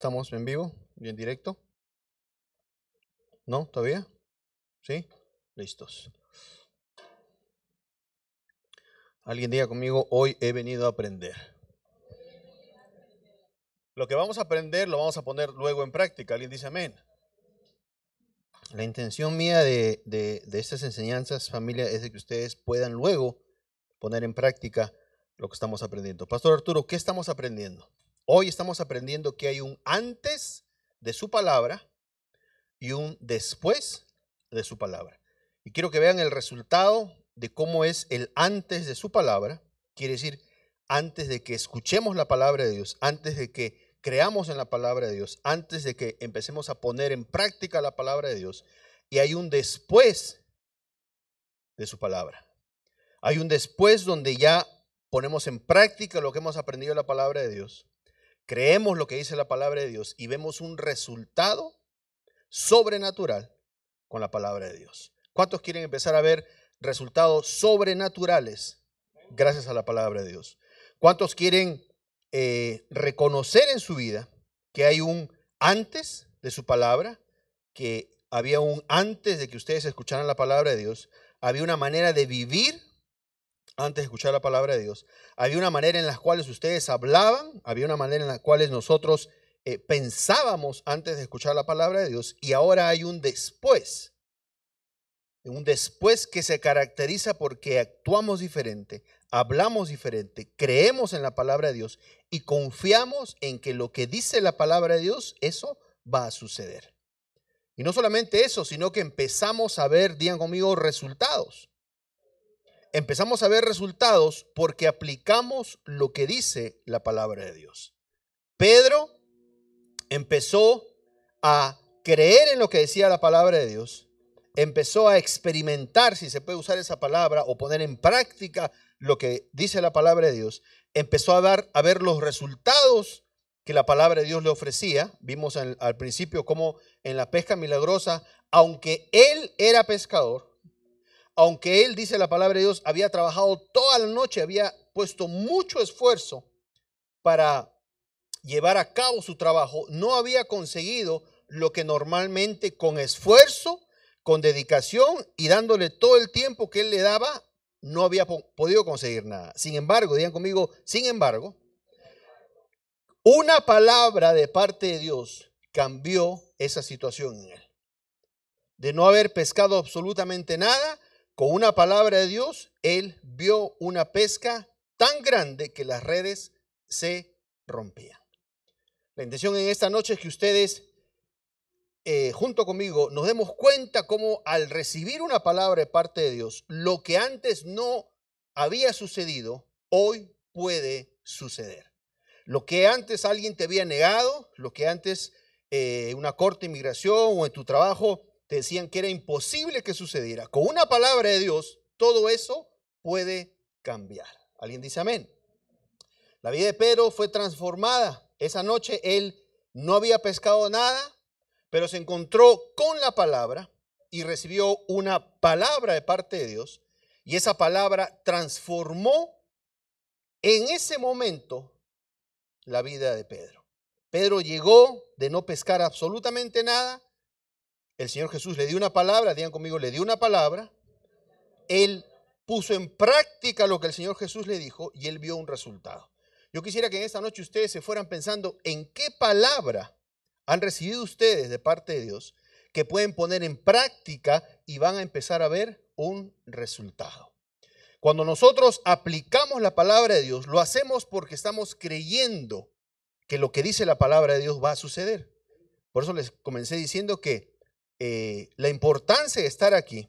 Estamos en vivo y en directo. ¿No? ¿Todavía? ¿Sí? Listos. Alguien diga conmigo, hoy he venido a aprender. Lo que vamos a aprender lo vamos a poner luego en práctica. Alguien dice amén. La intención mía de, de, de estas enseñanzas, familia, es de que ustedes puedan luego poner en práctica lo que estamos aprendiendo. Pastor Arturo, ¿qué estamos aprendiendo? Hoy estamos aprendiendo que hay un antes de su palabra y un después de su palabra. Y quiero que vean el resultado de cómo es el antes de su palabra. Quiere decir, antes de que escuchemos la palabra de Dios, antes de que creamos en la palabra de Dios, antes de que empecemos a poner en práctica la palabra de Dios. Y hay un después de su palabra. Hay un después donde ya ponemos en práctica lo que hemos aprendido de la palabra de Dios creemos lo que dice la palabra de Dios y vemos un resultado sobrenatural con la palabra de Dios. ¿Cuántos quieren empezar a ver resultados sobrenaturales gracias a la palabra de Dios? ¿Cuántos quieren eh, reconocer en su vida que hay un antes de su palabra, que había un antes de que ustedes escucharan la palabra de Dios, había una manera de vivir antes de escuchar la palabra de Dios, había una manera en la cual ustedes hablaban, había una manera en la cual nosotros eh, pensábamos antes de escuchar la palabra de Dios y ahora hay un después. Un después que se caracteriza porque actuamos diferente, hablamos diferente, creemos en la palabra de Dios y confiamos en que lo que dice la palabra de Dios, eso va a suceder. Y no solamente eso, sino que empezamos a ver, digan conmigo, resultados empezamos a ver resultados porque aplicamos lo que dice la palabra de Dios. Pedro empezó a creer en lo que decía la palabra de Dios, empezó a experimentar, si se puede usar esa palabra, o poner en práctica lo que dice la palabra de Dios, empezó a, dar, a ver los resultados que la palabra de Dios le ofrecía. Vimos al principio cómo en la pesca milagrosa, aunque él era pescador, aunque él, dice la palabra de Dios, había trabajado toda la noche, había puesto mucho esfuerzo para llevar a cabo su trabajo, no había conseguido lo que normalmente con esfuerzo, con dedicación y dándole todo el tiempo que él le daba, no había podido conseguir nada. Sin embargo, digan conmigo, sin embargo, una palabra de parte de Dios cambió esa situación en él. De no haber pescado absolutamente nada, con una palabra de Dios, él vio una pesca tan grande que las redes se rompían. La intención en esta noche es que ustedes, eh, junto conmigo, nos demos cuenta cómo al recibir una palabra de parte de Dios, lo que antes no había sucedido, hoy puede suceder. Lo que antes alguien te había negado, lo que antes eh, una corte inmigración o en tu trabajo decían que era imposible que sucediera. Con una palabra de Dios, todo eso puede cambiar. ¿Alguien dice amén? La vida de Pedro fue transformada. Esa noche él no había pescado nada, pero se encontró con la palabra y recibió una palabra de parte de Dios. Y esa palabra transformó en ese momento la vida de Pedro. Pedro llegó de no pescar absolutamente nada el Señor Jesús le dio una palabra, digan conmigo, le dio una palabra. Él puso en práctica lo que el Señor Jesús le dijo y él vio un resultado. Yo quisiera que en esta noche ustedes se fueran pensando en qué palabra han recibido ustedes de parte de Dios que pueden poner en práctica y van a empezar a ver un resultado. Cuando nosotros aplicamos la palabra de Dios, lo hacemos porque estamos creyendo que lo que dice la palabra de Dios va a suceder. Por eso les comencé diciendo que eh, la importancia de estar aquí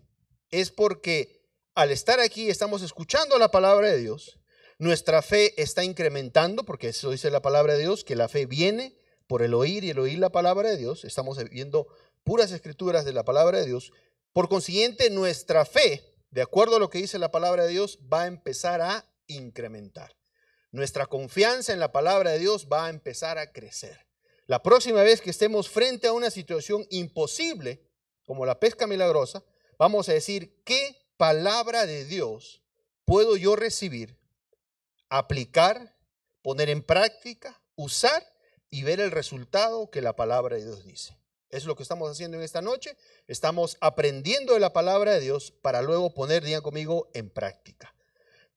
es porque al estar aquí estamos escuchando la palabra de Dios, nuestra fe está incrementando, porque eso dice la palabra de Dios, que la fe viene por el oír y el oír la palabra de Dios, estamos viendo puras escrituras de la palabra de Dios, por consiguiente nuestra fe, de acuerdo a lo que dice la palabra de Dios, va a empezar a incrementar. Nuestra confianza en la palabra de Dios va a empezar a crecer. La próxima vez que estemos frente a una situación imposible, como la pesca milagrosa, vamos a decir, ¿qué palabra de Dios puedo yo recibir, aplicar, poner en práctica, usar y ver el resultado que la palabra de Dios dice? Es lo que estamos haciendo en esta noche. Estamos aprendiendo de la palabra de Dios para luego poner, día conmigo, en práctica.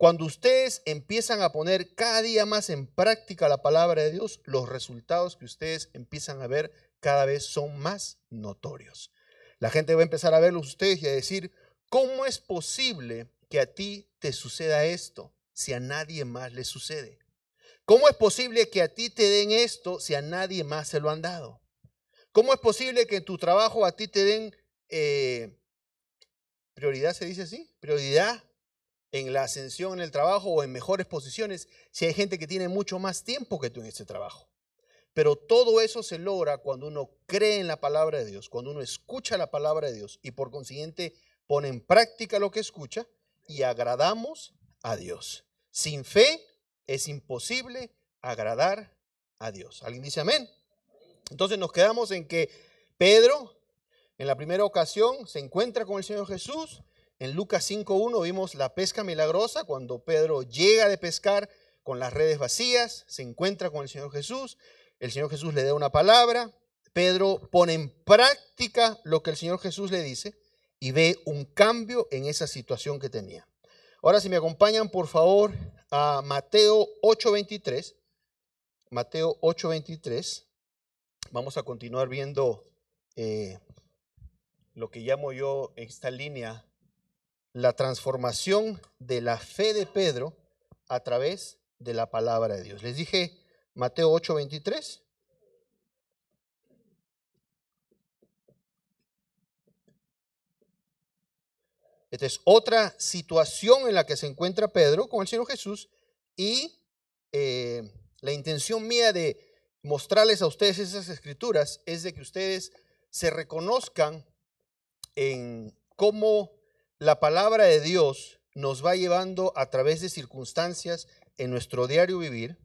Cuando ustedes empiezan a poner cada día más en práctica la palabra de Dios, los resultados que ustedes empiezan a ver cada vez son más notorios. La gente va a empezar a verlos ustedes y a decir, ¿cómo es posible que a ti te suceda esto si a nadie más le sucede? ¿Cómo es posible que a ti te den esto si a nadie más se lo han dado? ¿Cómo es posible que en tu trabajo a ti te den eh, prioridad, se dice así? Prioridad en la ascensión en el trabajo o en mejores posiciones si hay gente que tiene mucho más tiempo que tú en este trabajo. Pero todo eso se logra cuando uno cree en la palabra de Dios, cuando uno escucha la palabra de Dios y por consiguiente pone en práctica lo que escucha y agradamos a Dios. Sin fe es imposible agradar a Dios. ¿Alguien dice amén? Entonces nos quedamos en que Pedro en la primera ocasión se encuentra con el Señor Jesús en Lucas 5.1 vimos la pesca milagrosa, cuando Pedro llega de pescar con las redes vacías, se encuentra con el Señor Jesús, el Señor Jesús le da una palabra, Pedro pone en práctica lo que el Señor Jesús le dice y ve un cambio en esa situación que tenía. Ahora si me acompañan por favor a Mateo 8.23, Mateo 8.23, vamos a continuar viendo eh, lo que llamo yo esta línea la transformación de la fe de Pedro a través de la palabra de Dios. Les dije Mateo 8:23. Esta es otra situación en la que se encuentra Pedro con el Señor Jesús y eh, la intención mía de mostrarles a ustedes esas escrituras es de que ustedes se reconozcan en cómo la palabra de Dios nos va llevando a través de circunstancias en nuestro diario vivir,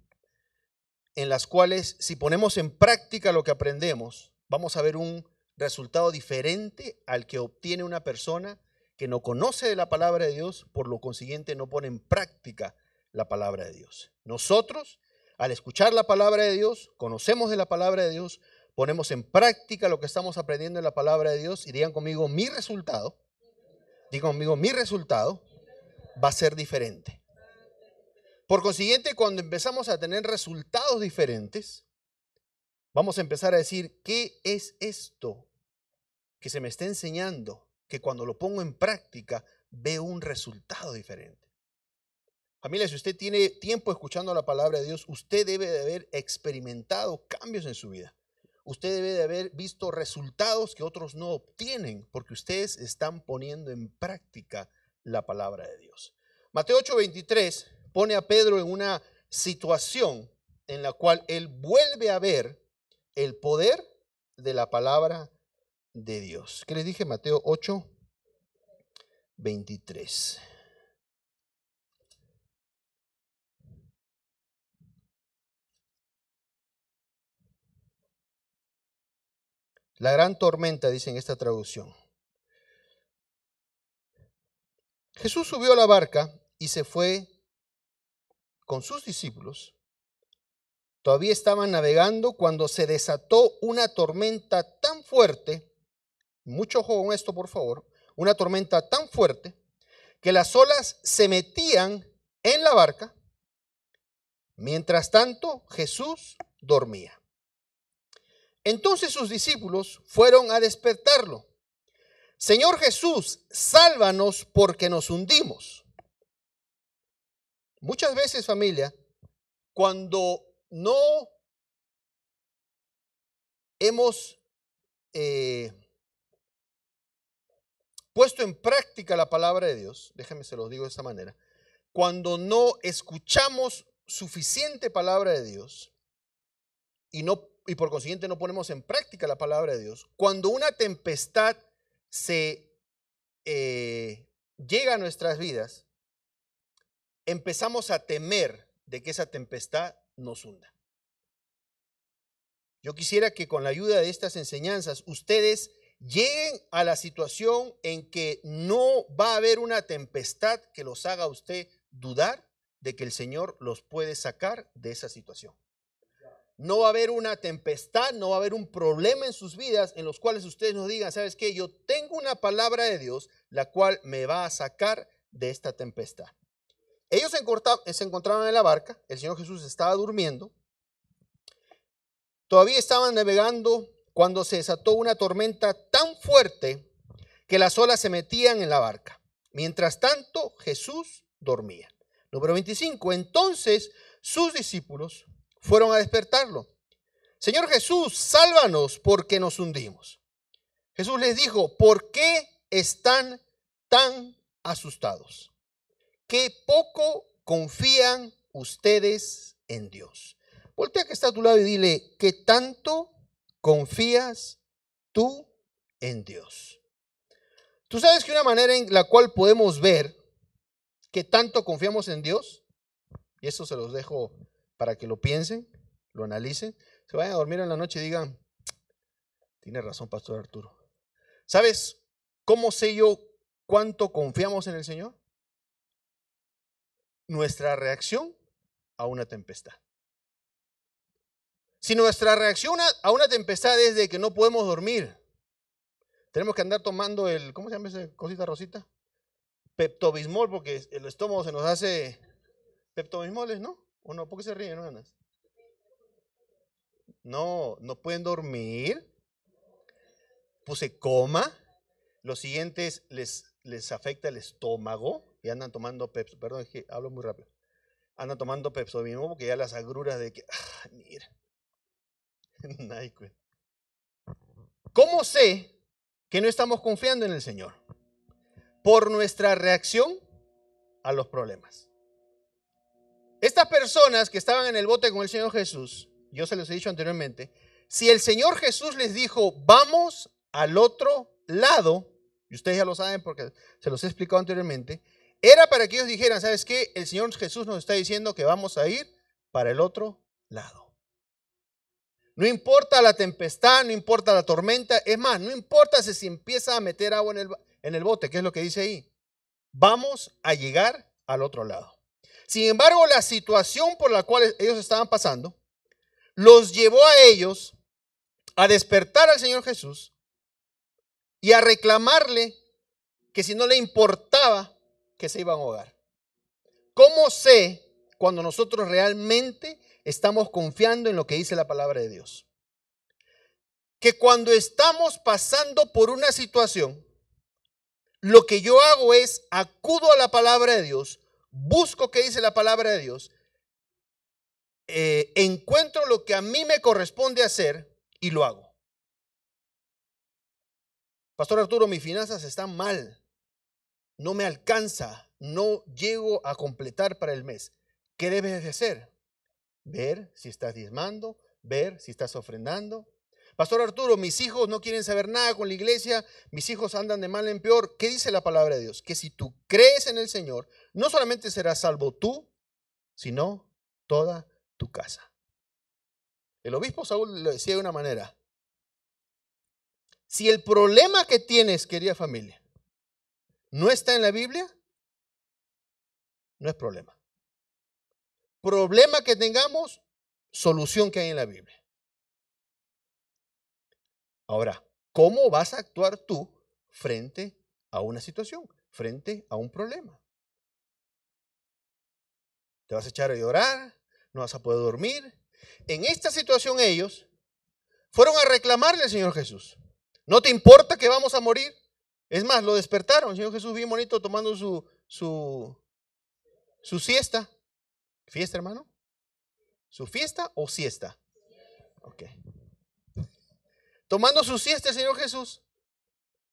en las cuales si ponemos en práctica lo que aprendemos, vamos a ver un resultado diferente al que obtiene una persona que no conoce de la palabra de Dios, por lo consiguiente no pone en práctica la palabra de Dios. Nosotros, al escuchar la palabra de Dios, conocemos de la palabra de Dios, ponemos en práctica lo que estamos aprendiendo en la palabra de Dios y digan conmigo, mi resultado Digo, conmigo, mi resultado va a ser diferente. Por consiguiente, cuando empezamos a tener resultados diferentes, vamos a empezar a decir, ¿qué es esto que se me está enseñando? Que cuando lo pongo en práctica, veo un resultado diferente. Familia, si usted tiene tiempo escuchando la palabra de Dios, usted debe de haber experimentado cambios en su vida usted debe de haber visto resultados que otros no obtienen, porque ustedes están poniendo en práctica la palabra de Dios. Mateo 8:23 pone a Pedro en una situación en la cual él vuelve a ver el poder de la palabra de Dios. ¿Qué les dije? Mateo 8, 23. La gran tormenta, dice en esta traducción. Jesús subió a la barca y se fue con sus discípulos. Todavía estaban navegando cuando se desató una tormenta tan fuerte, mucho ojo con esto por favor, una tormenta tan fuerte que las olas se metían en la barca. Mientras tanto, Jesús dormía. Entonces sus discípulos fueron a despertarlo. Señor Jesús, sálvanos porque nos hundimos. Muchas veces familia, cuando no hemos eh, puesto en práctica la palabra de Dios, déjenme se los digo de esta manera, cuando no escuchamos suficiente palabra de Dios y no y por consiguiente no ponemos en práctica la palabra de Dios, cuando una tempestad se eh, llega a nuestras vidas, empezamos a temer de que esa tempestad nos hunda. Yo quisiera que con la ayuda de estas enseñanzas ustedes lleguen a la situación en que no va a haber una tempestad que los haga usted dudar de que el Señor los puede sacar de esa situación. No va a haber una tempestad, no va a haber un problema en sus vidas en los cuales ustedes nos digan, ¿sabes qué? Yo tengo una palabra de Dios la cual me va a sacar de esta tempestad. Ellos se eh, encontraron en la barca, el Señor Jesús estaba durmiendo, todavía estaban navegando cuando se desató una tormenta tan fuerte que las olas se metían en la barca. Mientras tanto, Jesús dormía. Número 25. Entonces sus discípulos fueron a despertarlo. Señor Jesús, sálvanos porque nos hundimos. Jesús les dijo, ¿por qué están tan asustados? ¿Qué poco confían ustedes en Dios? Voltea que está a tu lado y dile, ¿qué tanto confías tú en Dios? Tú sabes que una manera en la cual podemos ver que tanto confiamos en Dios, y eso se los dejo para que lo piensen, lo analicen, se vayan a dormir en la noche y digan, tiene razón, Pastor Arturo. ¿Sabes cómo sé yo cuánto confiamos en el Señor? Nuestra reacción a una tempestad. Si nuestra reacción a una tempestad es de que no podemos dormir, tenemos que andar tomando el, ¿cómo se llama esa cosita rosita? Peptobismol, porque el estómago se nos hace peptobismoles, ¿no? ¿O no? ¿Por qué se ríen, ganas? No, no pueden dormir. Puse pues coma. Lo siguiente les, les afecta el estómago y andan tomando Pepsi. Perdón, es que hablo muy rápido. Andan tomando Pepsi mismo porque ya las agruras de que, ah, mira. ¿Cómo sé que no estamos confiando en el Señor? Por nuestra reacción a los problemas. Estas personas que estaban en el bote con el Señor Jesús, yo se los he dicho anteriormente, si el Señor Jesús les dijo, vamos al otro lado, y ustedes ya lo saben porque se los he explicado anteriormente, era para que ellos dijeran, ¿sabes qué? El Señor Jesús nos está diciendo que vamos a ir para el otro lado. No importa la tempestad, no importa la tormenta, es más, no importa si se empieza a meter agua en el, en el bote, que es lo que dice ahí. Vamos a llegar al otro lado. Sin embargo, la situación por la cual ellos estaban pasando los llevó a ellos a despertar al Señor Jesús y a reclamarle que si no le importaba que se iban a ahogar. ¿Cómo sé cuando nosotros realmente estamos confiando en lo que dice la palabra de Dios? Que cuando estamos pasando por una situación, lo que yo hago es acudo a la palabra de Dios, busco qué dice la palabra de Dios, eh, encuentro lo que a mí me corresponde hacer y lo hago. Pastor Arturo, mis finanzas están mal. No me alcanza. No llego a completar para el mes. ¿Qué debes de hacer? Ver si estás diezmando, ver si estás ofrendando, Pastor Arturo, mis hijos no quieren saber nada con la iglesia, mis hijos andan de mal en peor. ¿Qué dice la palabra de Dios? Que si tú crees en el Señor, no solamente serás salvo tú, sino toda tu casa. El obispo Saúl lo decía de una manera. Si el problema que tienes, querida familia, no está en la Biblia, no es problema. Problema que tengamos, solución que hay en la Biblia. Ahora, ¿cómo vas a actuar tú frente a una situación, frente a un problema? Te vas a echar a llorar, no vas a poder dormir. En esta situación ellos fueron a reclamarle al Señor Jesús. ¿No te importa que vamos a morir? Es más, lo despertaron. El Señor Jesús bien bonito tomando su, su, su siesta. ¿Fiesta, hermano? ¿Su fiesta o siesta? Ok. Tomando su siesta el Señor Jesús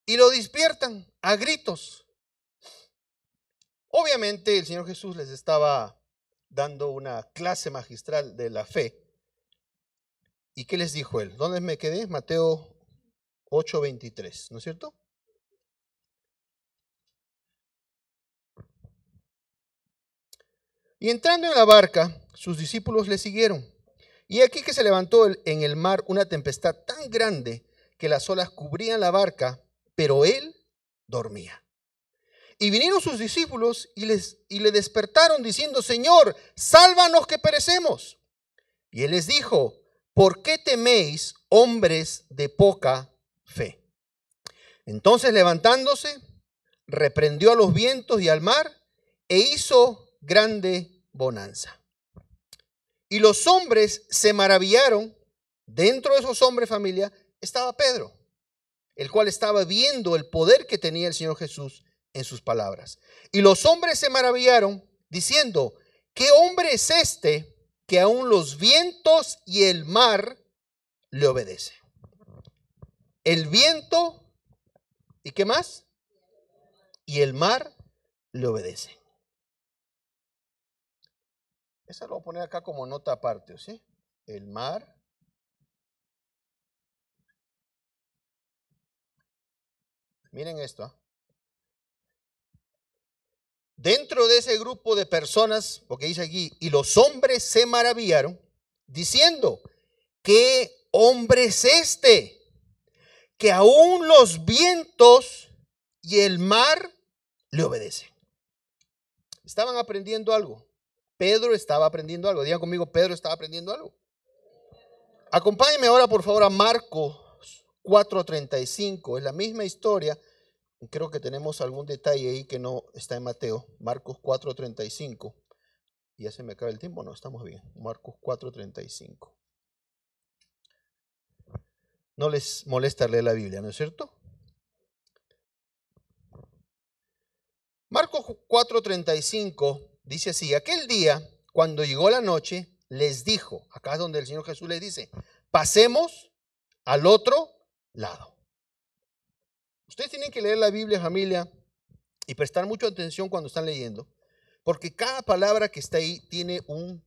y lo despiertan a gritos. Obviamente el Señor Jesús les estaba dando una clase magistral de la fe. ¿Y qué les dijo él? ¿Dónde me quedé? Mateo 8:23, ¿no es cierto? Y entrando en la barca, sus discípulos le siguieron. Y aquí que se levantó en el mar una tempestad tan grande que las olas cubrían la barca, pero él dormía. Y vinieron sus discípulos y, les, y le despertaron diciendo, Señor, sálvanos que perecemos. Y él les dijo, ¿por qué teméis hombres de poca fe? Entonces levantándose, reprendió a los vientos y al mar e hizo grande bonanza. Y los hombres se maravillaron. Dentro de esos hombres, familia, estaba Pedro, el cual estaba viendo el poder que tenía el Señor Jesús en sus palabras. Y los hombres se maravillaron diciendo, ¿qué hombre es este que aún los vientos y el mar le obedece? El viento, ¿y qué más? Y el mar le obedece. Esa lo voy a poner acá como nota aparte, ¿sí? El mar. Miren esto. ¿ah? Dentro de ese grupo de personas, porque dice aquí, y los hombres se maravillaron, diciendo, ¿qué hombre es este? Que aún los vientos y el mar le obedecen. Estaban aprendiendo algo. Pedro estaba aprendiendo algo. Diga conmigo, Pedro estaba aprendiendo algo. Acompáñeme ahora, por favor, a Marcos 4:35. Es la misma historia. Creo que tenemos algún detalle ahí que no está en Mateo. Marcos 4:35. Ya se me acaba el tiempo, no, estamos bien. Marcos 4:35. No les molesta leer la Biblia, ¿no es cierto? Marcos 4:35 Dice así, aquel día, cuando llegó la noche, les dijo, acá es donde el Señor Jesús les dice, pasemos al otro lado. Ustedes tienen que leer la Biblia, familia, y prestar mucha atención cuando están leyendo, porque cada palabra que está ahí tiene un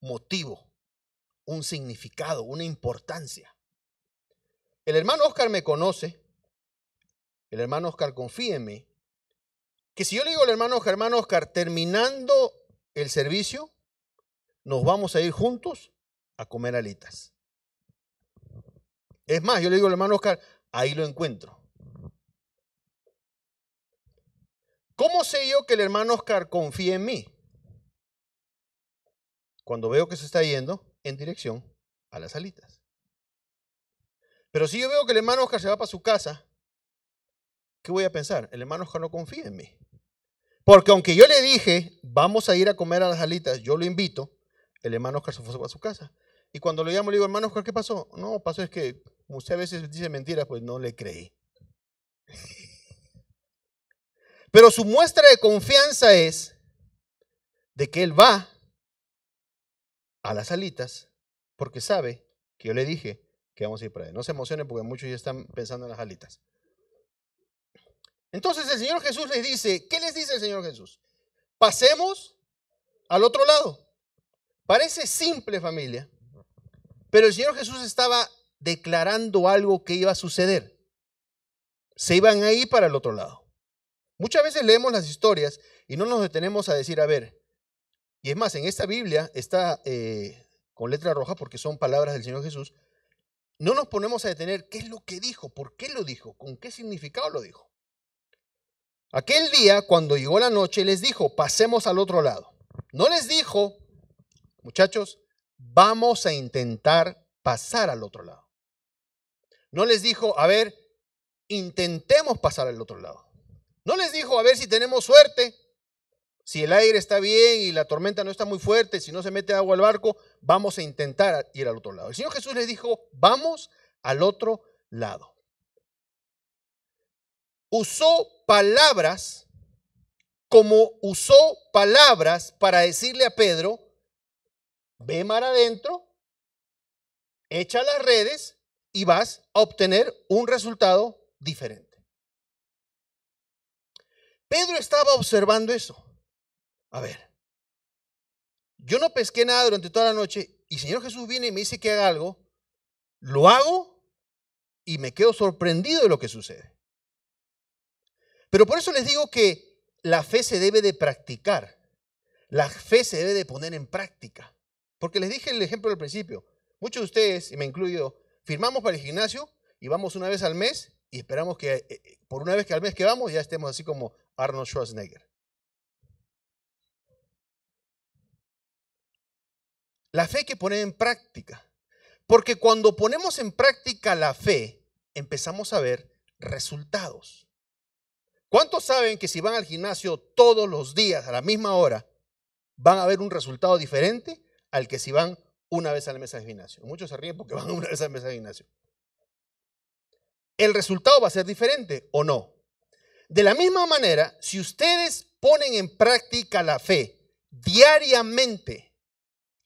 motivo, un significado, una importancia. El hermano Oscar me conoce, el hermano Oscar confía en que si yo le digo al hermano Oscar, terminando el servicio, nos vamos a ir juntos a comer alitas. Es más, yo le digo al hermano Oscar, ahí lo encuentro. ¿Cómo sé yo que el hermano Oscar confía en mí? Cuando veo que se está yendo en dirección a las alitas. Pero si yo veo que el hermano Oscar se va para su casa, ¿qué voy a pensar? El hermano Oscar no confía en mí. Porque aunque yo le dije, vamos a ir a comer a las alitas, yo lo invito, el hermano Oscar se fue a su casa. Y cuando lo llamo, le digo, hermano Oscar, ¿qué pasó? No, pasó es que usted a veces dice mentiras, pues no le creí. Pero su muestra de confianza es de que él va a las alitas porque sabe que yo le dije que vamos a ir para allá. No se emocionen porque muchos ya están pensando en las alitas. Entonces el Señor Jesús les dice, ¿qué les dice el Señor Jesús? Pasemos al otro lado. Parece simple familia, pero el Señor Jesús estaba declarando algo que iba a suceder. Se iban ahí para el otro lado. Muchas veces leemos las historias y no nos detenemos a decir, a ver, y es más, en esta Biblia está eh, con letra roja porque son palabras del Señor Jesús, no nos ponemos a detener qué es lo que dijo, por qué lo dijo, con qué significado lo dijo. Aquel día, cuando llegó la noche, les dijo, pasemos al otro lado. No les dijo, muchachos, vamos a intentar pasar al otro lado. No les dijo, a ver, intentemos pasar al otro lado. No les dijo, a ver si tenemos suerte, si el aire está bien y la tormenta no está muy fuerte, si no se mete agua al barco, vamos a intentar ir al otro lado. El Señor Jesús les dijo, vamos al otro lado usó palabras como usó palabras para decirle a Pedro, ve mar adentro, echa las redes y vas a obtener un resultado diferente. Pedro estaba observando eso. A ver, yo no pesqué nada durante toda la noche y Señor Jesús viene y me dice que haga algo, lo hago y me quedo sorprendido de lo que sucede. Pero por eso les digo que la fe se debe de practicar. La fe se debe de poner en práctica. Porque les dije el ejemplo al principio. Muchos de ustedes, y me incluyo, firmamos para el gimnasio y vamos una vez al mes y esperamos que eh, eh, por una vez que al mes que vamos ya estemos así como Arnold Schwarzenegger. La fe hay que poner en práctica. Porque cuando ponemos en práctica la fe, empezamos a ver resultados. ¿Cuántos saben que si van al gimnasio todos los días a la misma hora, van a ver un resultado diferente al que si van una vez a la mesa de gimnasio? Muchos se ríen porque van una vez a la mesa de gimnasio. El resultado va a ser diferente o no. De la misma manera, si ustedes ponen en práctica la fe diariamente,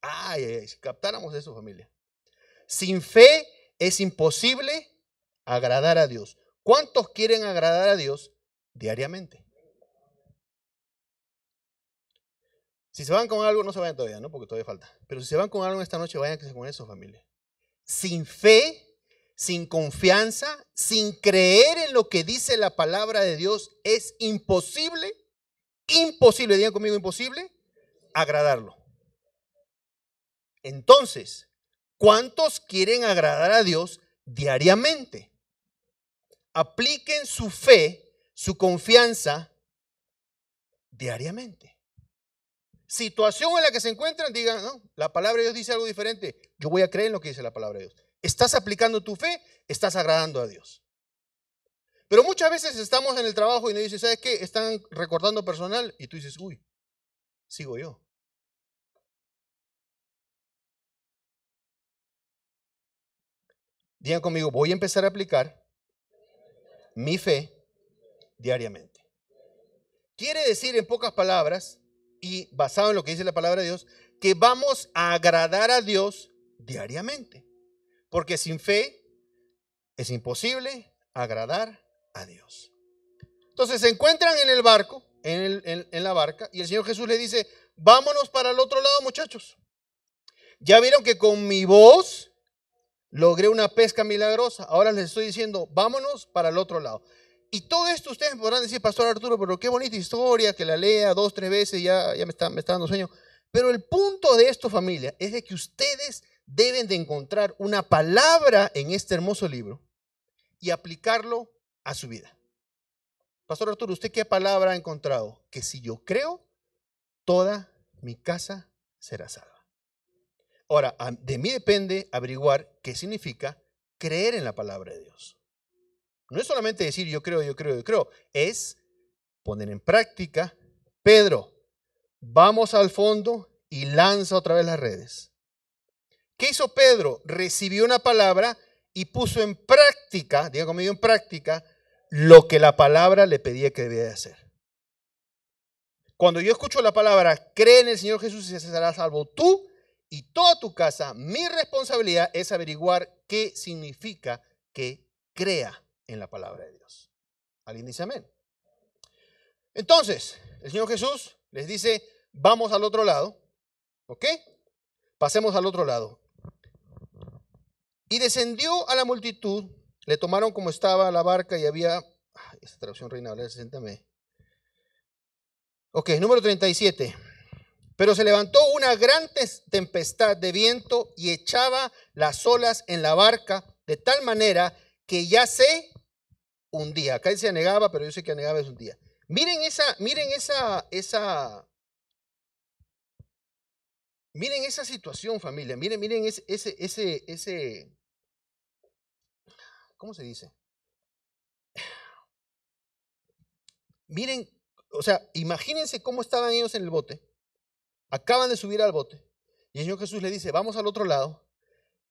ay, ay, si captáramos eso familia, sin fe es imposible agradar a Dios. ¿Cuántos quieren agradar a Dios diariamente. Si se van con algo, no se vayan todavía, ¿no? Porque todavía falta. Pero si se van con algo esta noche, vayan con eso, familia. Sin fe, sin confianza, sin creer en lo que dice la palabra de Dios, es imposible, imposible, digan conmigo, imposible, agradarlo. Entonces, ¿cuántos quieren agradar a Dios diariamente? Apliquen su fe su confianza diariamente. Situación en la que se encuentran, digan, no, la palabra de Dios dice algo diferente. Yo voy a creer en lo que dice la palabra de Dios. Estás aplicando tu fe, estás agradando a Dios. Pero muchas veces estamos en el trabajo y nos dicen, ¿sabes qué? Están recortando personal y tú dices, uy, sigo yo. Digan conmigo, voy a empezar a aplicar mi fe diariamente. Quiere decir, en pocas palabras, y basado en lo que dice la palabra de Dios, que vamos a agradar a Dios diariamente. Porque sin fe es imposible agradar a Dios. Entonces se encuentran en el barco, en, la barca, y el Señor Jesús le dice, vámonos para el otro lado, muchachos. Ya vieron que con mi voz logré una pesca milagrosa. Ahora les estoy diciendo, vámonos para el otro lado. Y todo esto ustedes podrán decir, Pastor Arturo, pero qué bonita historia, que la lea dos, tres veces, ya, ya me, está, me está dando sueño. Pero el punto de esto, familia, es de que ustedes deben de encontrar una palabra en este hermoso libro y aplicarlo a su vida. Pastor Arturo, ¿usted qué palabra ha encontrado? Que si yo creo, toda mi casa será salva. Ahora, de mí depende averiguar qué significa creer en la palabra de Dios. No es solamente decir yo creo, yo creo, yo creo, es poner en práctica, Pedro, vamos al fondo y lanza otra vez las redes. ¿Qué hizo Pedro? Recibió una palabra y puso en práctica, diga conmigo en práctica, lo que la palabra le pedía que debía de hacer. Cuando yo escucho la palabra, cree en el Señor Jesús y se será salvo tú y toda tu casa, mi responsabilidad es averiguar qué significa que crea en la palabra de Dios. ¿Alguien dice amén? Entonces, el Señor Jesús les dice, vamos al otro lado, ¿ok? Pasemos al otro lado. Y descendió a la multitud, le tomaron como estaba la barca y había... Esta traducción reina, me. Ok, número 37. Pero se levantó una gran tempestad de viento y echaba las olas en la barca de tal manera que ya se un día. Acá se anegaba, pero yo sé que anegaba es un día. Miren esa, miren esa, esa, miren esa situación, familia. Miren, miren ese, ese, ese, ese, ¿cómo se dice? Miren, o sea, imagínense cómo estaban ellos en el bote. Acaban de subir al bote. Y el Señor Jesús le dice, vamos al otro lado.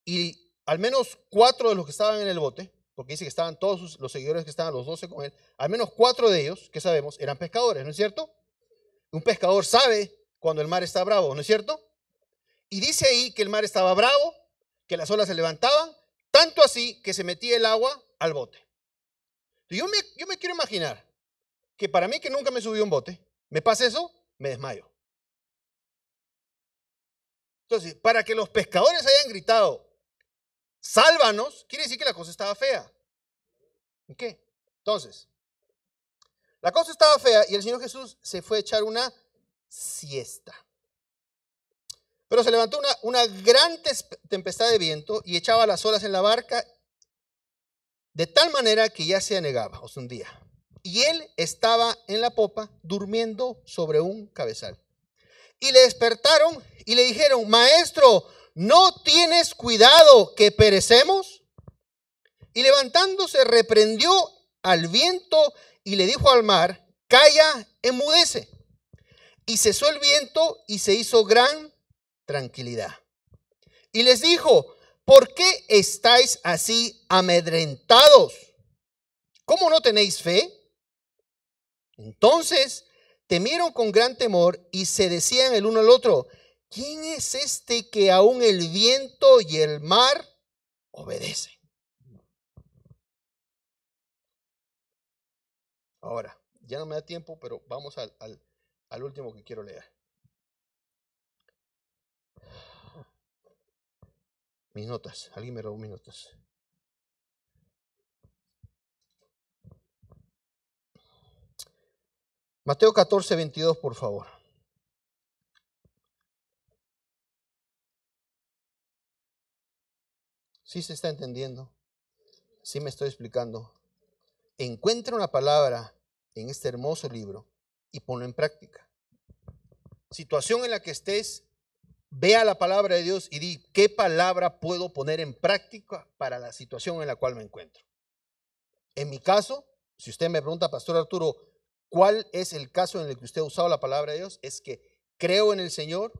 Y al menos cuatro de los que estaban en el bote porque dice que estaban todos los seguidores que estaban los doce con él, al menos cuatro de ellos, que sabemos, eran pescadores, ¿no es cierto? Un pescador sabe cuando el mar está bravo, ¿no es cierto? Y dice ahí que el mar estaba bravo, que las olas se levantaban, tanto así que se metía el agua al bote. Yo me, yo me quiero imaginar que para mí que nunca me subió un bote, me pasa eso, me desmayo. Entonces, para que los pescadores hayan gritado, sálvanos, quiere decir que la cosa estaba fea. Ok... qué? Entonces, la cosa estaba fea y el Señor Jesús se fue a echar una siesta. Pero se levantó una, una gran tempestad de viento y echaba las olas en la barca de tal manera que ya se anegaba, o se hundía... Y él estaba en la popa durmiendo sobre un cabezal. Y le despertaron y le dijeron, maestro, ¿no tienes cuidado que perecemos? Y levantándose reprendió al viento y le dijo al mar, calla, enmudece. Y cesó el viento y se hizo gran tranquilidad. Y les dijo, ¿por qué estáis así amedrentados? ¿Cómo no tenéis fe? Entonces temieron con gran temor y se decían el uno al otro, ¿quién es este que aún el viento y el mar obedecen? Ahora, ya no me da tiempo, pero vamos al, al, último que quiero leer. Mis notas, alguien me robó mis notas. Mateo 14, 22, por favor. ¿Sí se está entendiendo? ¿Sí me estoy explicando? Encuentra una palabra en este hermoso libro y ponlo en práctica. Situación en la que estés, vea la palabra de Dios y di, ¿qué palabra puedo poner en práctica para la situación en la cual me encuentro? En mi caso, si usted me pregunta, Pastor Arturo, ¿cuál es el caso en el que usted ha usado la palabra de Dios? Es que creo en el Señor,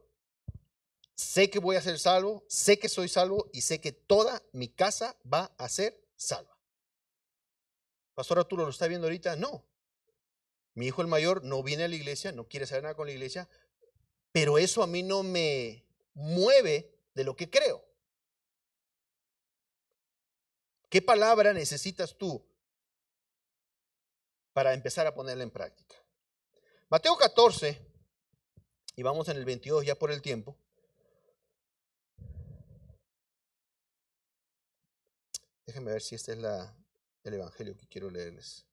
sé que voy a ser salvo, sé que soy salvo y sé que toda mi casa va a ser salva. Pastor Arturo, ¿lo está viendo ahorita? No. Mi hijo el mayor no viene a la iglesia, no quiere saber nada con la iglesia, pero eso a mí no me mueve de lo que creo. ¿Qué palabra necesitas tú para empezar a ponerla en práctica? Mateo 14, y vamos en el 22 ya por el tiempo. Déjenme ver si este es la, el Evangelio que quiero leerles.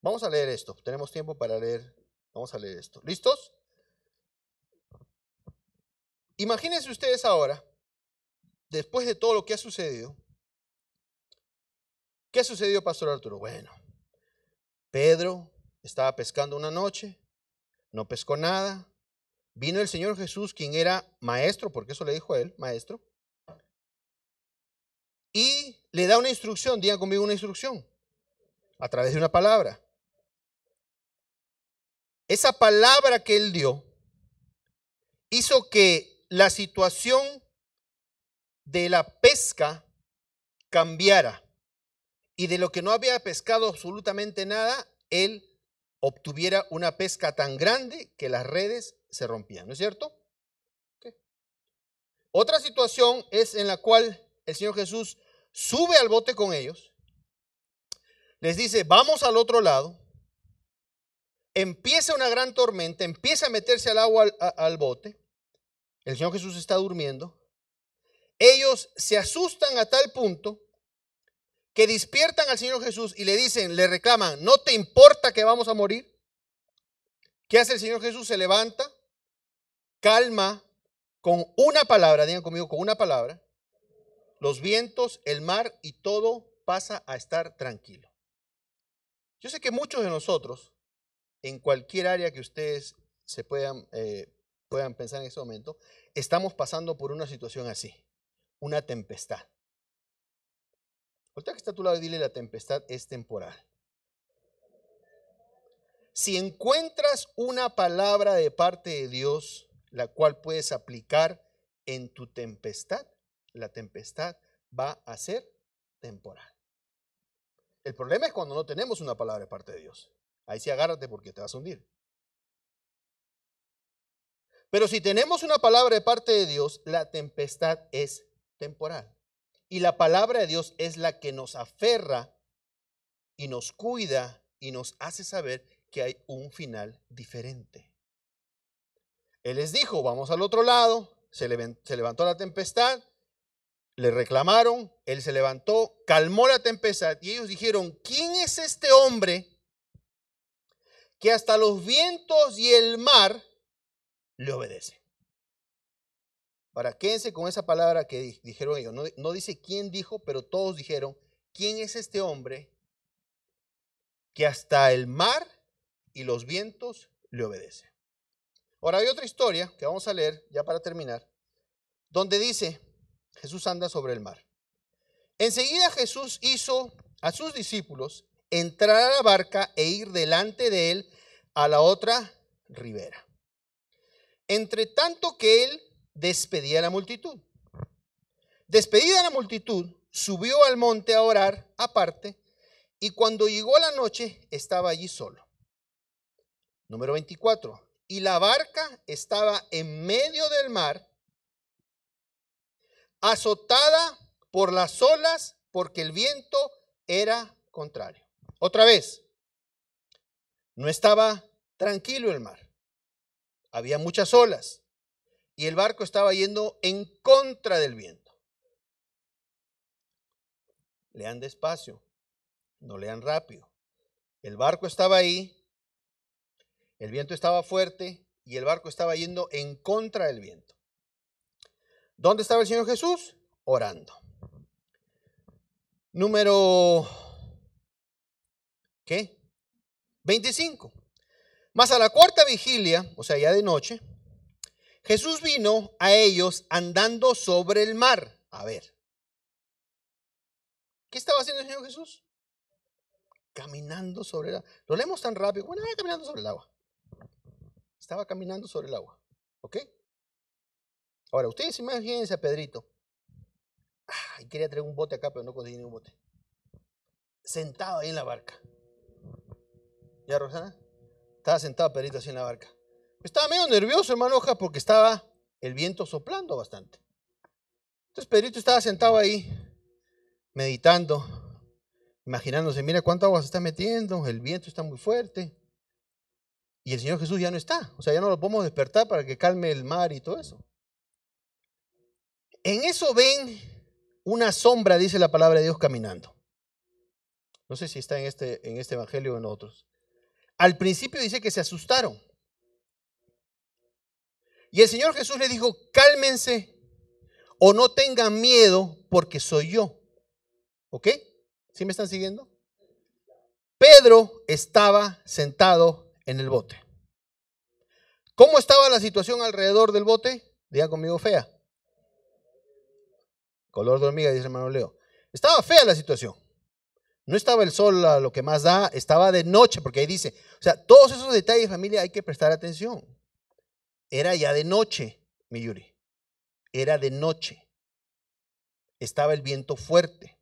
Vamos a leer esto. Tenemos tiempo para leer. Vamos a leer esto. ¿Listos? Imagínense ustedes ahora, después de todo lo que ha sucedido, ¿qué sucedió, Pastor Arturo? Bueno, Pedro estaba pescando una noche, no pescó nada, vino el Señor Jesús, quien era maestro, porque eso le dijo a él, maestro, le da una instrucción, digan conmigo una instrucción, a través de una palabra. Esa palabra que él dio hizo que la situación de la pesca cambiara y de lo que no había pescado absolutamente nada, él obtuviera una pesca tan grande que las redes se rompían, ¿no es cierto? Otra situación es en la cual el Señor Jesús sube al bote con ellos, les dice, vamos al otro lado, empieza una gran tormenta, empieza a meterse al agua al, bote, el Señor Jesús está durmiendo, ellos se asustan a tal punto que despiertan al Señor Jesús y le dicen, le reclaman, ¿no te importa que vamos a morir? ¿Qué hace el Señor Jesús? Se levanta, calma con una palabra, digan conmigo, con una palabra, los vientos, el mar y todo pasa a estar tranquilo. Yo sé que muchos de nosotros, en cualquier área que ustedes se puedan, eh, puedan pensar en este momento, estamos pasando por una situación así, una tempestad. Ahorita que está a tu lado dile la tempestad es temporal. Si encuentras una palabra de parte de Dios, la cual puedes aplicar en tu tempestad, la tempestad va a ser temporal. El problema es cuando no tenemos una palabra de parte de Dios. Ahí sí agárrate porque te vas a hundir. Pero si tenemos una palabra de parte de Dios, la tempestad es temporal. Y la palabra de Dios es la que nos aferra y nos cuida y nos hace saber que hay un final diferente. Él les dijo, vamos al otro lado, se levantó la tempestad, le reclamaron, él se levantó, calmó la tempestad y ellos dijeron, ¿quién es este hombre que hasta los vientos y el mar le obedece? Para quédense con esa palabra que dijeron ellos. No, no dice quién dijo, pero todos dijeron, ¿quién es este hombre que hasta el mar y los vientos le obedece? Ahora hay otra historia que vamos a leer ya para terminar, donde dice, Jesús anda sobre el mar. Enseguida Jesús hizo a sus discípulos entrar a la barca e ir delante de él a la otra ribera. Entre tanto que él despedía a la multitud. Despedida la multitud, subió al monte a orar aparte y cuando llegó la noche estaba allí solo. Número 24. Y la barca estaba en medio del mar azotada por las olas porque el viento era contrario. Otra vez, no estaba tranquilo el mar. Había muchas olas y el barco estaba yendo en contra del viento. Lean despacio, no lean rápido. El barco estaba ahí, el viento estaba fuerte y el barco estaba yendo en contra del viento. ¿Dónde estaba el Señor Jesús? Orando. Número... ¿Qué? 25. más a la cuarta vigilia, o sea, ya de noche, Jesús vino a ellos andando sobre el mar. A ver. ¿Qué estaba haciendo el Señor Jesús? Caminando sobre el agua. Lo leemos tan rápido. Bueno, estaba caminando sobre el agua. Estaba caminando sobre el agua. ¿Ok? Ahora, ustedes imagínense a Pedrito. quería traer un bote acá, pero no conseguí ningún bote. Sentado ahí en la barca. ¿Ya, Rosana? Estaba sentado Pedrito así en la barca. Estaba medio nervioso, hermano porque estaba el viento soplando bastante. Entonces Pedrito estaba sentado ahí, meditando, imaginándose, mira cuánta agua se está metiendo, el viento está muy fuerte. Y el Señor Jesús ya no está. O sea, ya no lo podemos despertar para que calme el mar y todo eso en eso ven una sombra, dice la palabra de Dios, caminando. No sé si está en este, en este evangelio o en otros. Al principio dice que se asustaron. Y el Señor Jesús le dijo, cálmense o no tengan miedo porque soy yo. ¿Ok? ¿Sí me están siguiendo? Pedro estaba sentado en el bote. ¿Cómo estaba la situación alrededor del bote? Diga conmigo fea color de hormiga, dice hermano Leo. Estaba fea la situación. No estaba el sol a lo que más da, estaba de noche, porque ahí dice, o sea, todos esos detalles, familia, hay que prestar atención. Era ya de noche, mi Yuri. Era de noche. Estaba el viento fuerte.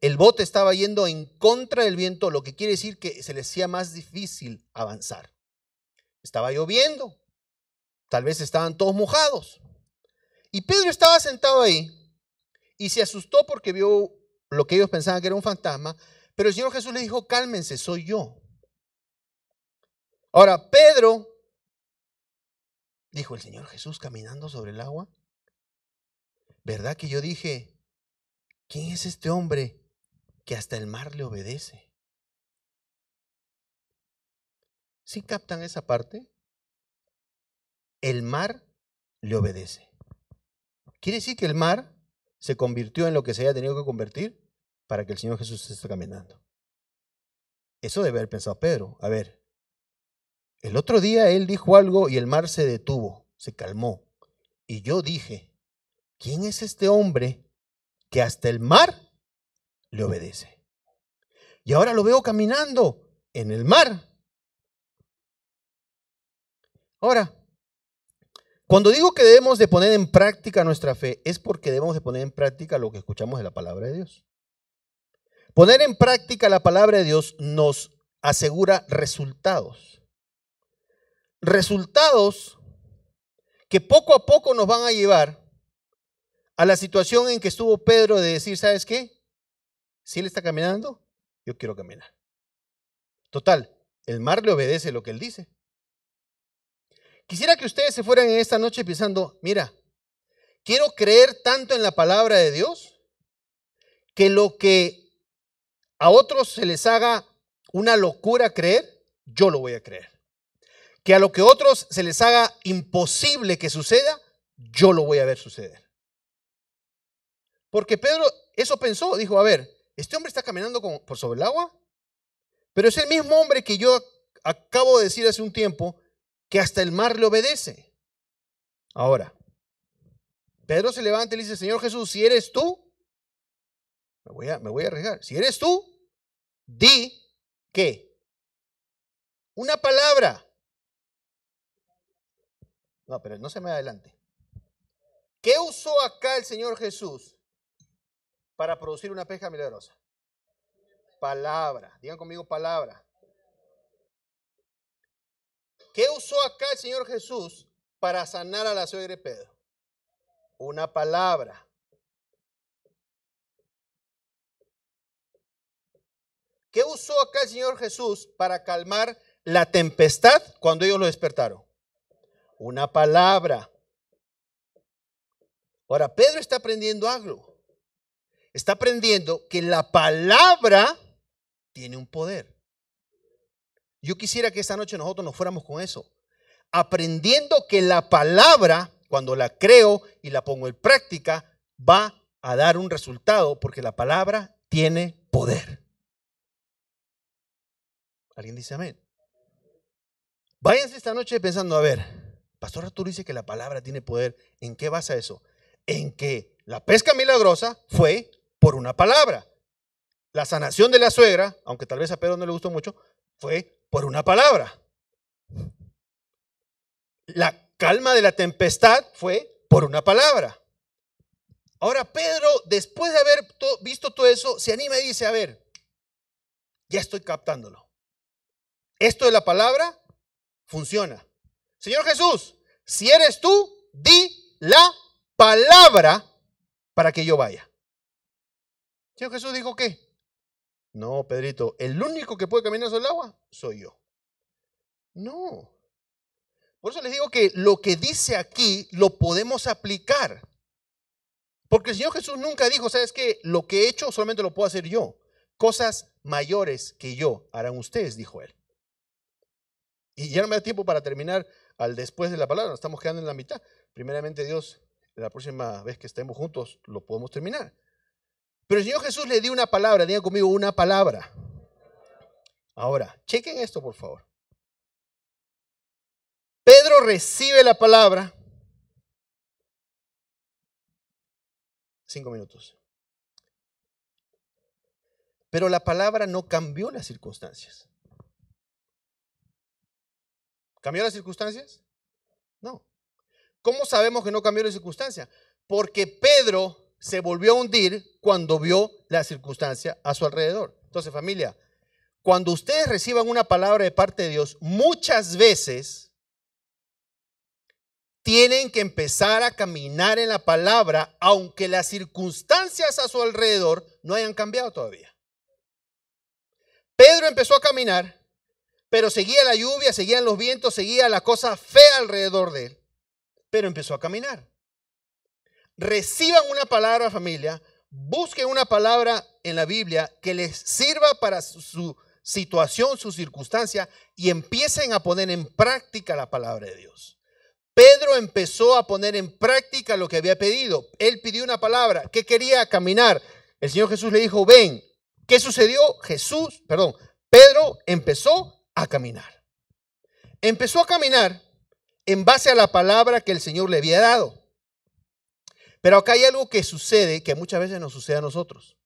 El bote estaba yendo en contra del viento, lo que quiere decir que se le hacía más difícil avanzar. Estaba lloviendo. Tal vez estaban todos mojados. Y Pedro estaba sentado ahí y se asustó porque vio lo que ellos pensaban que era un fantasma, pero el Señor Jesús le dijo, cálmense, soy yo. Ahora, Pedro, dijo el Señor Jesús caminando sobre el agua, ¿verdad que yo dije, ¿quién es este hombre que hasta el mar le obedece? ¿Sí captan esa parte? El mar le obedece. Quiere decir que el mar se convirtió en lo que se había tenido que convertir para que el Señor Jesús esté caminando. Eso debe haber pensado Pedro. A ver, el otro día él dijo algo y el mar se detuvo, se calmó. Y yo dije, ¿quién es este hombre que hasta el mar le obedece? Y ahora lo veo caminando en el mar. Ahora, cuando digo que debemos de poner en práctica nuestra fe, es porque debemos de poner en práctica lo que escuchamos de la palabra de Dios. Poner en práctica la palabra de Dios nos asegura resultados. Resultados que poco a poco nos van a llevar a la situación en que estuvo Pedro de decir, ¿sabes qué? Si él está caminando, yo quiero caminar. Total, el mar le obedece lo que él dice. Quisiera que ustedes se fueran en esta noche pensando, mira, quiero creer tanto en la palabra de Dios que lo que a otros se les haga una locura creer, yo lo voy a creer. Que a lo que a otros se les haga imposible que suceda, yo lo voy a ver suceder. Porque Pedro eso pensó, dijo, a ver, este hombre está caminando por sobre el agua, pero es el mismo hombre que yo acabo de decir hace un tiempo que hasta el mar le obedece. Ahora, Pedro se levanta y dice, Señor Jesús, si eres tú, me voy a, me voy a arriesgar, si eres tú, di que una palabra. No, pero no se me adelante. ¿Qué usó acá el Señor Jesús para producir una pesca milagrosa? Palabra. Digan conmigo palabra. ¿Qué usó acá el Señor Jesús para sanar a la suegra de Pedro? Una palabra. ¿Qué usó acá el Señor Jesús para calmar la tempestad cuando ellos lo despertaron? Una palabra. Ahora, Pedro está aprendiendo algo. Está aprendiendo que la palabra tiene un poder. Yo quisiera que esta noche nosotros nos fuéramos con eso, aprendiendo que la palabra, cuando la creo y la pongo en práctica, va a dar un resultado porque la palabra tiene poder. ¿Alguien dice amén? Váyanse esta noche pensando, a ver, Pastor Arturo dice que la palabra tiene poder. ¿En qué basa eso? En que la pesca milagrosa fue por una palabra. La sanación de la suegra, aunque tal vez a Pedro no le gustó mucho, fue por una palabra. La calma de la tempestad fue por una palabra. Ahora Pedro, después de haber visto todo eso, se anima y dice, a ver, ya estoy captándolo. Esto de la palabra funciona. Señor Jesús, si eres tú, di la palabra para que yo vaya. Señor Jesús dijo, ¿qué? No, Pedrito, el único que puede caminar sobre el agua soy yo. No. Por eso les digo que lo que dice aquí lo podemos aplicar. Porque el Señor Jesús nunca dijo, ¿sabes qué? Lo que he hecho solamente lo puedo hacer yo. Cosas mayores que yo harán ustedes, dijo él. Y ya no me da tiempo para terminar al después de la palabra, nos estamos quedando en la mitad. Primeramente Dios, la próxima vez que estemos juntos lo podemos terminar. Pero el Señor Jesús le dio una palabra, digan conmigo una palabra. Ahora, chequen esto, por favor. Pedro recibe la palabra. Cinco minutos. Pero la palabra no cambió las circunstancias. ¿Cambió las circunstancias? No. ¿Cómo sabemos que no cambió las circunstancias? Porque Pedro se volvió a hundir cuando vio la circunstancia a su alrededor. Entonces, familia, cuando ustedes reciban una palabra de parte de Dios, muchas veces tienen que empezar a caminar en la palabra, aunque las circunstancias a su alrededor no hayan cambiado todavía. Pedro empezó a caminar, pero seguía la lluvia, seguían los vientos, seguía la cosa fea alrededor de él, pero empezó a caminar reciban una palabra familia, busquen una palabra en la Biblia que les sirva para su, situación, su circunstancia, y empiecen a poner en práctica la palabra de Dios. Pedro empezó a poner en práctica lo que había pedido. Él pidió una palabra. ¿Qué quería? Caminar. El Señor Jesús le dijo, ven. ¿Qué sucedió? Jesús, perdón, Pedro empezó a caminar. Empezó a caminar en base a la palabra que el Señor le había dado. Pero acá hay algo que sucede que muchas veces nos sucede a nosotros.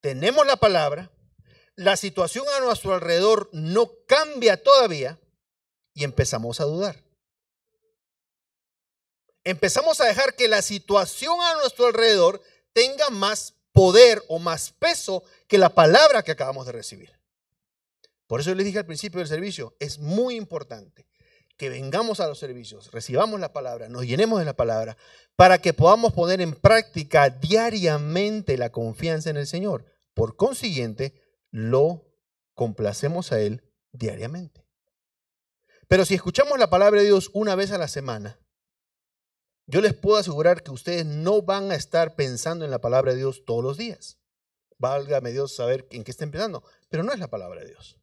Tenemos la palabra, la situación a nuestro alrededor no cambia todavía y empezamos a dudar. Empezamos a dejar que la situación a nuestro alrededor tenga más poder o más peso que la palabra que acabamos de recibir. Por eso les dije al principio del servicio, es muy importante que vengamos a los servicios, recibamos la palabra, nos llenemos de la palabra, para que podamos poner en práctica diariamente la confianza en el Señor. Por consiguiente, lo complacemos a Él diariamente. Pero si escuchamos la palabra de Dios una vez a la semana, yo les puedo asegurar que ustedes no van a estar pensando en la palabra de Dios todos los días. Válgame Dios saber en qué está empezando, pero no es la palabra de Dios.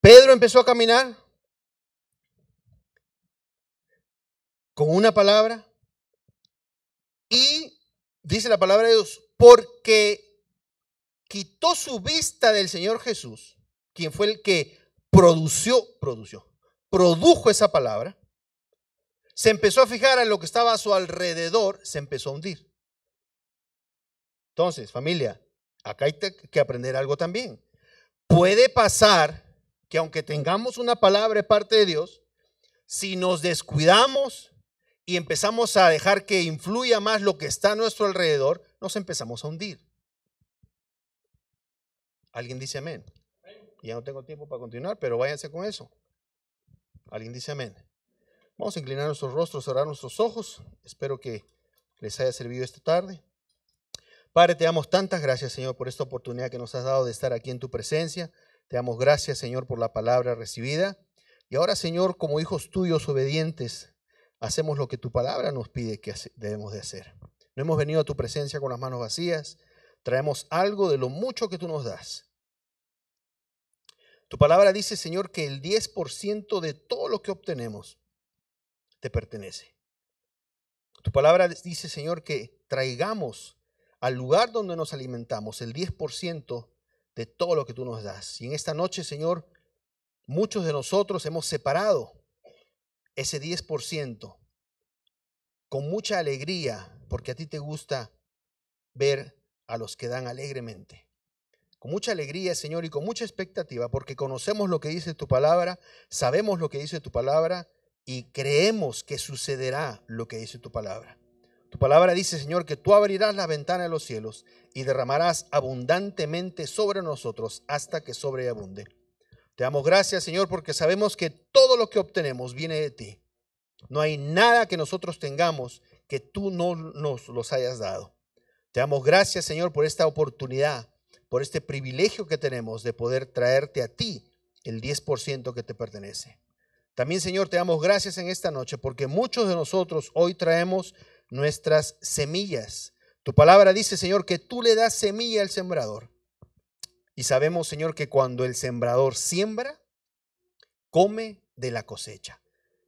Pedro empezó a caminar, con una palabra y dice la palabra de Dios, porque quitó su vista del Señor Jesús, quien fue el que produció, produció, produjo esa palabra, se empezó a fijar en lo que estaba a su alrededor, se empezó a hundir. Entonces, familia, acá hay que aprender algo también. Puede pasar que aunque tengamos una palabra de parte de Dios, si nos descuidamos, y empezamos a dejar que influya más lo que está a nuestro alrededor, nos empezamos a hundir. ¿Alguien dice amén? Ya no tengo tiempo para continuar, pero váyanse con eso. ¿Alguien dice amén? Vamos a inclinar nuestros rostros, cerrar nuestros ojos. Espero que les haya servido esta tarde. Padre, te damos tantas gracias, Señor, por esta oportunidad que nos has dado de estar aquí en tu presencia. Te damos gracias, Señor, por la palabra recibida. Y ahora, Señor, como hijos tuyos obedientes, hacemos lo que tu palabra nos pide que debemos de hacer. No hemos venido a tu presencia con las manos vacías, traemos algo de lo mucho que tú nos das. Tu palabra dice, Señor, que el 10% de todo lo que obtenemos te pertenece. Tu palabra dice, Señor, que traigamos al lugar donde nos alimentamos el 10% de todo lo que tú nos das. Y en esta noche, Señor, muchos de nosotros hemos separado ese 10% con mucha alegría, porque a ti te gusta ver a los que dan alegremente. Con mucha alegría, Señor, y con mucha expectativa, porque conocemos lo que dice tu palabra, sabemos lo que dice tu palabra y creemos que sucederá lo que dice tu palabra. Tu palabra dice, Señor, que tú abrirás la ventana de los cielos y derramarás abundantemente sobre nosotros hasta que sobreabunde. Te damos gracias, Señor, porque sabemos que todo lo que obtenemos viene de ti. No hay nada que nosotros tengamos que tú no nos los hayas dado. Te damos gracias, Señor, por esta oportunidad, por este privilegio que tenemos de poder traerte a ti el 10% que te pertenece. También, Señor, te damos gracias en esta noche porque muchos de nosotros hoy traemos nuestras semillas. Tu palabra dice, Señor, que tú le das semilla al sembrador. Y sabemos, Señor, que cuando el sembrador siembra, come de la cosecha.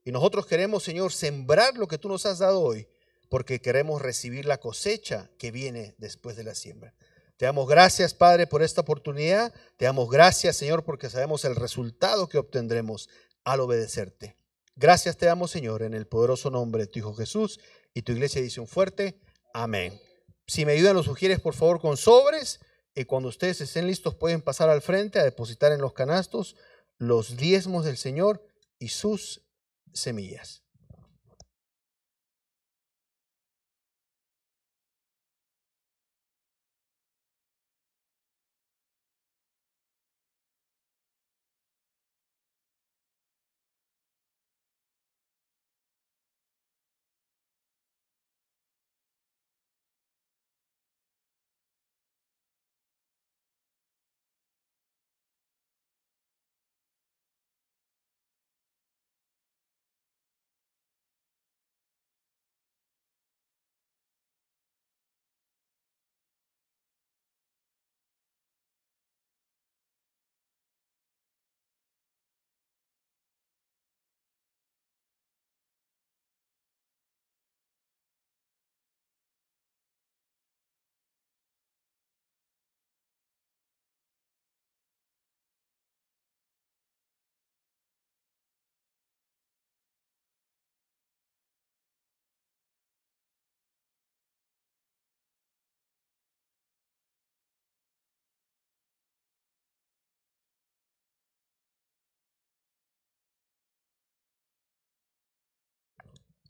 Y nosotros queremos, Señor, sembrar lo que tú nos has dado hoy, porque queremos recibir la cosecha que viene después de la siembra. Te damos gracias, Padre, por esta oportunidad. Te damos gracias, Señor, porque sabemos el resultado que obtendremos al obedecerte. Gracias te damos, Señor, en el poderoso nombre de tu Hijo Jesús. Y tu iglesia dice un fuerte amén. Si me ayudan lo sugieres, por favor, con sobres. Y cuando ustedes estén listos, pueden pasar al frente a depositar en los canastos los diezmos del Señor y sus semillas.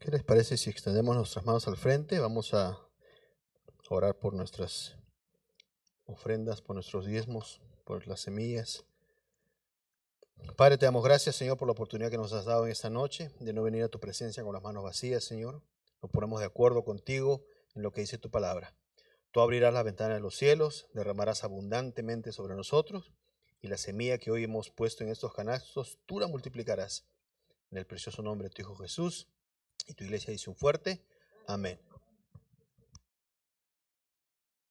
¿Qué les parece si extendemos nuestras manos al frente? Vamos a orar por nuestras ofrendas, por nuestros diezmos, por las semillas. Padre, te damos gracias, Señor, por la oportunidad que nos has dado en esta noche de no venir a tu presencia con las manos vacías, Señor. Nos ponemos de acuerdo contigo en lo que dice tu palabra. Tú abrirás las ventanas de los cielos, derramarás abundantemente sobre nosotros y la semilla que hoy hemos puesto en estos canastos, tú la multiplicarás. En el precioso nombre de tu Hijo Jesús. Y tu iglesia dice un fuerte amén.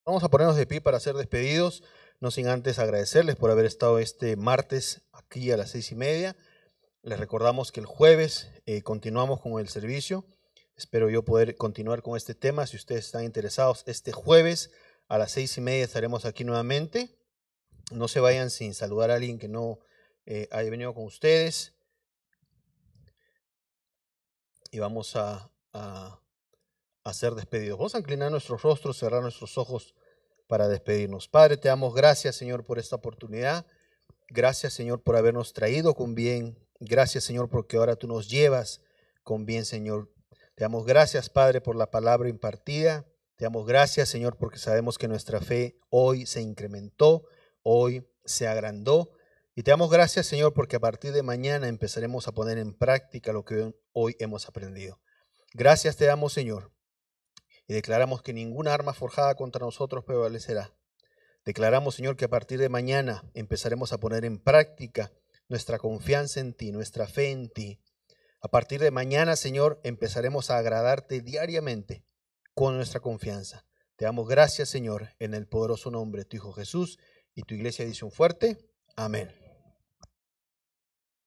Vamos a ponernos de pie para ser despedidos, no sin antes agradecerles por haber estado este martes aquí a las seis y media. Les recordamos que el jueves eh, continuamos con el servicio. Espero yo poder continuar con este tema. Si ustedes están interesados, este jueves a las seis y media estaremos aquí nuevamente. No se vayan sin saludar a alguien que no eh, haya venido con ustedes y vamos a, a, ser despedidos. Vamos a inclinar nuestros rostros, cerrar nuestros ojos para despedirnos. Padre, te damos gracias, Señor, por esta oportunidad. Gracias, Señor, por habernos traído con bien. Gracias, Señor, porque ahora tú nos llevas con bien, Señor. Te damos gracias, Padre, por la palabra impartida. Te damos gracias, Señor, porque sabemos que nuestra fe hoy se incrementó, hoy se agrandó y te damos gracias, Señor, porque a partir de mañana empezaremos a poner en práctica lo que hoy hemos aprendido. Gracias te damos, Señor. Y declaramos que ninguna arma forjada contra nosotros prevalecerá. Declaramos, Señor, que a partir de mañana empezaremos a poner en práctica nuestra confianza en ti, nuestra fe en ti. A partir de mañana, Señor, empezaremos a agradarte diariamente con nuestra confianza. Te damos gracias, Señor, en el poderoso nombre de tu Hijo Jesús y tu iglesia dice un fuerte. Amén.